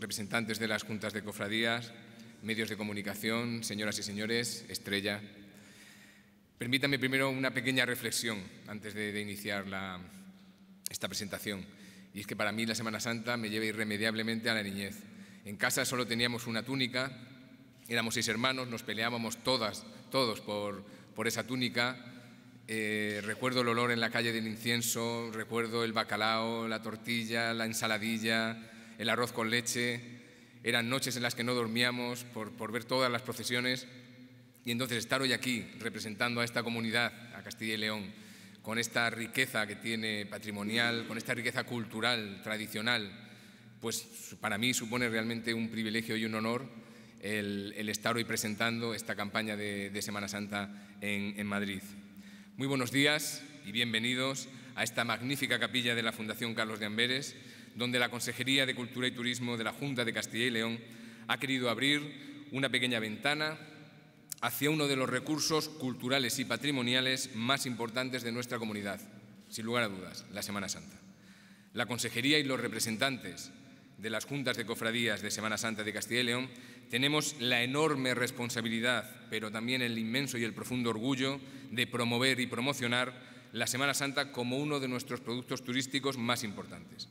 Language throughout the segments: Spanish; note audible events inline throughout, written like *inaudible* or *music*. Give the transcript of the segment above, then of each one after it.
representantes de las juntas de cofradías, medios de comunicación, señoras y señores, estrella. Permítanme primero una pequeña reflexión antes de, iniciar esta presentación. Y es que para mí la Semana Santa me lleva irremediablemente a la niñez. En casa solo teníamos una túnica, éramos seis hermanos, nos peleábamos todas, todos por, por esa túnica. Eh, recuerdo el olor en la calle del incienso, recuerdo el bacalao, la tortilla, la ensaladilla, el arroz con leche, eran noches en las que no dormíamos por, ver todas las procesiones. Y entonces estar hoy aquí representando a esta comunidad, a Castilla y León, con esta riqueza que tiene patrimonial, con esta riqueza cultural, tradicional, pues para mí supone realmente un privilegio y un honor el, estar hoy presentando esta campaña de, Semana Santa en, en Madrid. Muy buenos días y bienvenidos a esta magnífica capilla de la Fundación Carlos de Amberes, donde la Consejería de Cultura y Turismo de la Junta de Castilla y León ha querido abrir una pequeña ventana hacia uno de los recursos culturales y patrimoniales más importantes de nuestra comunidad, sin lugar a dudas, la Semana Santa. La Consejería y los representantes de las juntas de cofradías de Semana Santa de Castilla y León, tenemos la enorme responsabilidad, pero también el inmenso y el profundo orgullo de promover y promocionar la Semana Santa como uno de nuestros productos turísticos más importantes.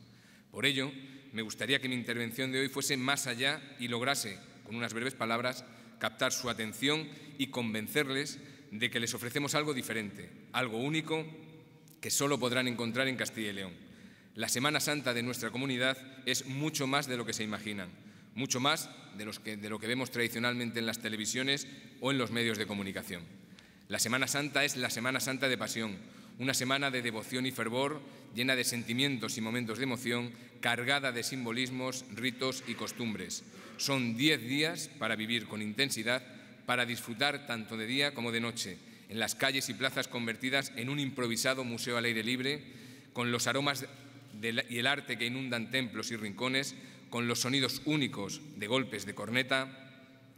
Por ello, me gustaría que mi intervención de hoy fuese más allá y lograse, con unas breves palabras, captar su atención y convencerles de que les ofrecemos algo diferente, algo único que solo podrán encontrar en Castilla y León. La Semana Santa de nuestra comunidad es mucho más de lo que se imaginan, mucho más de, de lo que vemos tradicionalmente en las televisiones o en los medios de comunicación. La Semana Santa es la Semana Santa de Pasión, una semana de devoción y fervor, llena de sentimientos y momentos de emoción, cargada de simbolismos, ritos y costumbres. Son diez días para vivir con intensidad, para disfrutar tanto de día como de noche, en las calles y plazas convertidas en un improvisado museo al aire libre, con los aromas y el arte que inundan templos y rincones, con los sonidos únicos de golpes de corneta,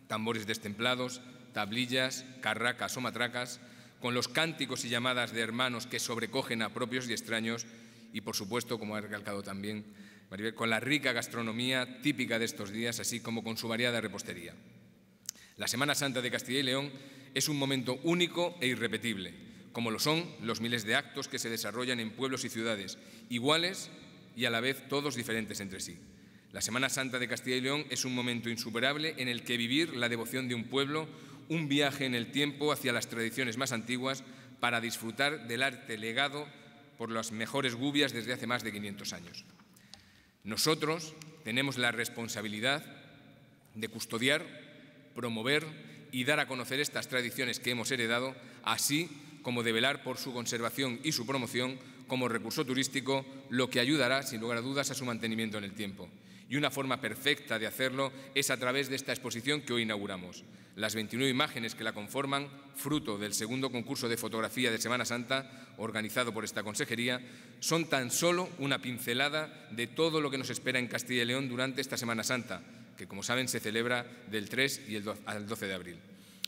tambores destemplados, tablillas, carracas o matracas, con los cánticos y llamadas de hermanos que sobrecogen a propios y extraños, y por supuesto, como ha recalcado también Maribel, con la rica gastronomía típica de estos días, así como con su variada repostería. La Semana Santa de Castilla y León es un momento único e irrepetible, como lo son los miles de actos que se desarrollan en pueblos y ciudades, iguales y a la vez todos diferentes entre sí. La Semana Santa de Castilla y León es un momento insuperable en el que vivir la devoción de un pueblo un viaje en el tiempo hacia las tradiciones más antiguas para disfrutar del arte legado por las mejores gubias desde hace más de 500 años. Nosotros tenemos la responsabilidad de custodiar, promover y dar a conocer estas tradiciones que hemos heredado, así como de velar por su conservación y su promoción como recurso turístico, lo que ayudará, sin lugar a dudas, a su mantenimiento en el tiempo. Y una forma perfecta de hacerlo es a través de esta exposición que hoy inauguramos. Las 29 imágenes que la conforman, fruto del segundo concurso de fotografía de Semana Santa organizado por esta consejería, son tan solo una pincelada de todo lo que nos espera en Castilla y León durante esta Semana Santa, que como saben se celebra del 3 y el al 12 de abril.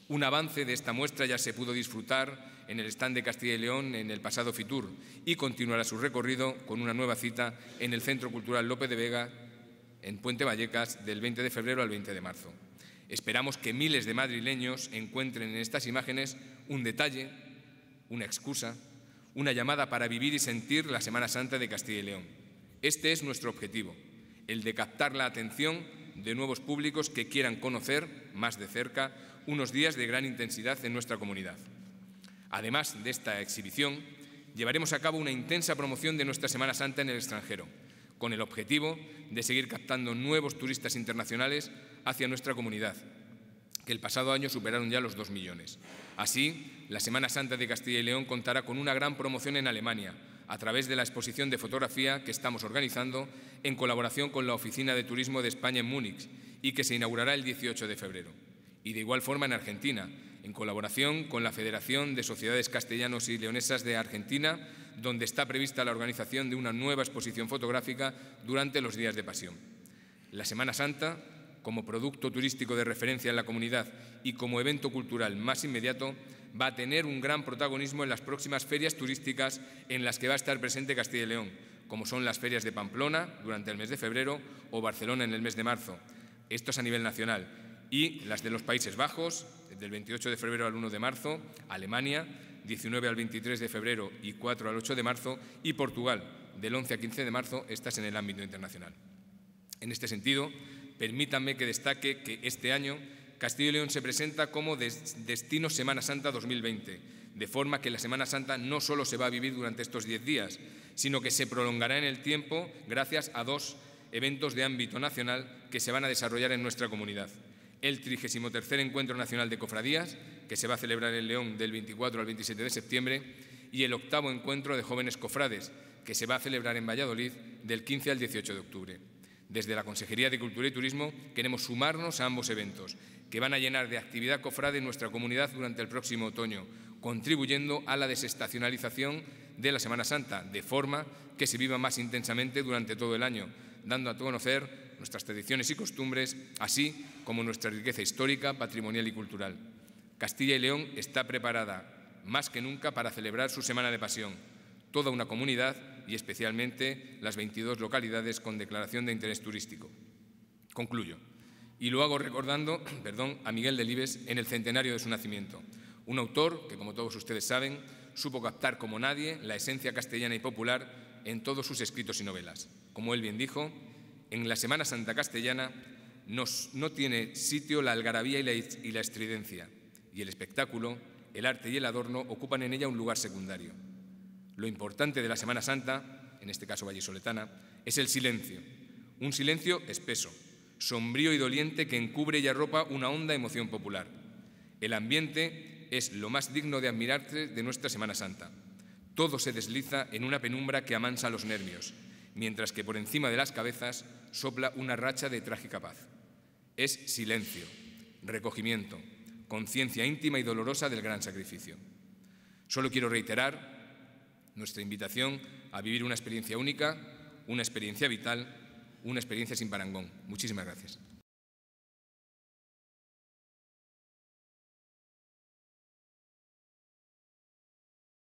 Un avance de esta muestra ya se pudo disfrutar en el stand de Castilla y León en el pasado Fitur y continuará su recorrido con una nueva cita en el Centro Cultural López de Vega en Puente Vallecas del 20 de febrero al 20 de marzo. Esperamos que miles de madrileños encuentren en estas imágenes un detalle, una excusa, una llamada para vivir y sentir la Semana Santa de Castilla y León. Este es nuestro objetivo, el de captar la atención de nuevos públicos que quieran conocer más de cerca unos días de gran intensidad en nuestra comunidad. Además de esta exhibición, llevaremos a cabo una intensa promoción de nuestra Semana Santa en el extranjero con el objetivo de seguir captando nuevos turistas internacionales hacia nuestra comunidad, que el pasado año superaron ya los 2 millones. Así, la Semana Santa de Castilla y León contará con una gran promoción en Alemania, a través de la exposición de fotografía que estamos organizando en colaboración con la Oficina de Turismo de España en Múnich y que se inaugurará el 18 de febrero. Y de igual forma en Argentina, en colaboración con la Federación de Sociedades Castellanos y Leonesas de Argentina, donde está prevista la organización de una nueva exposición fotográfica durante los días de pasión. La Semana Santa, como producto turístico de referencia en la comunidad y como evento cultural más inmediato, va a tener un gran protagonismo en las próximas ferias turísticas en las que va a estar presente Castilla y León, como son las ferias de Pamplona durante el mes de febrero o Barcelona en el mes de marzo. Esto es a nivel nacional. Y las de los Países Bajos, del 28 de febrero al 1 de marzo, Alemania, 19 al 23 de febrero y 4 al 8 de marzo, y Portugal, del 11 al 15 de marzo, estas en el ámbito internacional. En este sentido, permítanme que destaque que este año Castillo y León se presenta como destino Semana Santa 2020, de forma que la Semana Santa no solo se va a vivir durante estos 10 días, sino que se prolongará en el tiempo gracias a dos eventos de ámbito nacional que se van a desarrollar en nuestra comunidad el 33 Encuentro Nacional de Cofradías, que se va a celebrar en León del 24 al 27 de septiembre, y el octavo Encuentro de Jóvenes Cofrades, que se va a celebrar en Valladolid del 15 al 18 de octubre. Desde la Consejería de Cultura y Turismo queremos sumarnos a ambos eventos, que van a llenar de actividad cofrade nuestra comunidad durante el próximo otoño, contribuyendo a la desestacionalización de la Semana Santa, de forma que se viva más intensamente durante todo el año, dando a conocer nuestras tradiciones y costumbres, así como nuestra riqueza histórica, patrimonial y cultural. Castilla y León está preparada más que nunca para celebrar su Semana de Pasión, toda una comunidad y especialmente las 22 localidades con declaración de interés turístico. Concluyo. Y lo hago recordando *clears throat* perdón, a Miguel Delibes en el centenario de su nacimiento, un autor que, como todos ustedes saben, supo captar como nadie la esencia castellana y popular en todos sus escritos y novelas. Como él bien dijo, en la Semana Santa castellana no tiene sitio la algarabía y la, y la estridencia, y el espectáculo, el arte y el adorno ocupan en ella un lugar secundario. Lo importante de la Semana Santa, en este caso vallisoletana, es el silencio, un silencio espeso, sombrío y doliente que encubre y arropa una honda emoción popular. El ambiente es lo más digno de admirarse de nuestra Semana Santa. Todo se desliza en una penumbra que amansa los nervios, mientras que por encima de las cabezas sopla una racha de trágica paz. Es silencio, recogimiento, conciencia íntima y dolorosa del gran sacrificio. Solo quiero reiterar nuestra invitación a vivir una experiencia única, una experiencia vital, una experiencia sin parangón. Muchísimas gracias.